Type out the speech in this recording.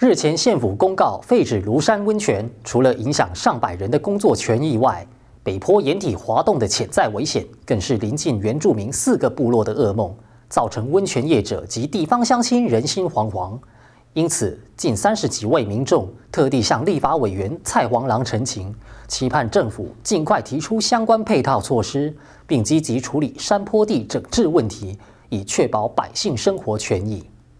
日前，县府公告废止庐山温泉，除了影响上百人的工作权益外，北坡岩体滑动的潜在危险，更是临近原住民四个部落的噩梦，造成温泉业者及地方乡亲人心惶惶。因此，近三十几位民众特地向立法委员蔡黄郎陈情，期盼政府尽快提出相关配套措施，并积极处理山坡地整治问题，以确保百姓生活权益。